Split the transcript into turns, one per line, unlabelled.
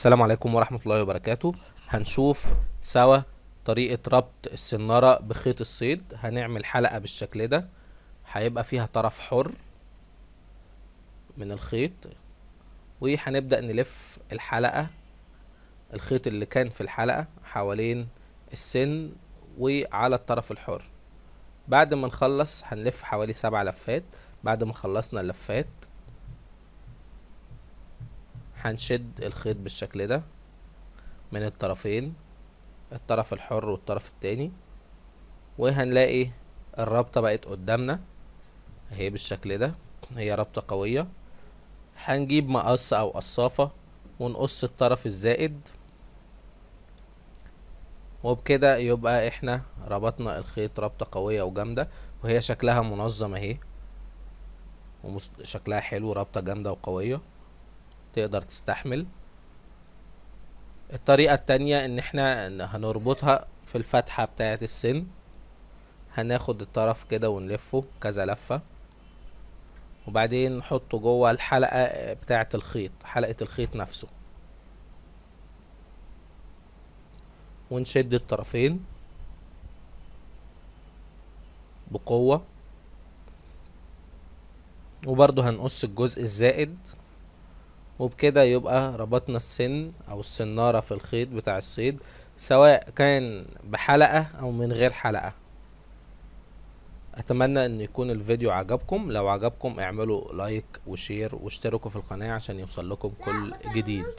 السلام عليكم ورحمة الله وبركاته هنشوف سوا طريقة ربط السنارة بخيط الصيد هنعمل حلقة بالشكل ده هيبقى فيها طرف حر من الخيط وهنبدأ نلف الحلقة الخيط اللي كان في الحلقة حوالين السن وعلى الطرف الحر بعد ما نخلص هنلف حوالي سبع لفات بعد ما خلصنا اللفات هنشد الخيط بالشكل ده من الطرفين الطرف الحر والطرف التاني وهنلاقي الرابطة بقت قدامنا اهي بالشكل ده هي رابطة قوية هنجيب مقص او قصافة ونقص الطرف الزائد وبكده يبقى احنا ربطنا الخيط ربطة قوية وجامدة وهي شكلها منظم اهي وشكلها حلو رابطة جامدة وقوية تقدر تستحمل الطريقة التانية ان احنا هنربطها في الفتحة بتاعة السن هناخد الطرف كده ونلفه كذا لفة وبعدين نحطه جوه الحلقة بتاعة الخيط حلقة الخيط نفسه ونشد الطرفين بقوة وبرضه هنقص الجزء الزائد وبكده يبقى ربطنا السن او السنارة في الخيط بتاع الصيد سواء كان بحلقة او من غير حلقة اتمنى ان يكون الفيديو عجبكم لو عجبكم اعملوا لايك وشير واشتركوا في القناة عشان يوصل لكم كل جديد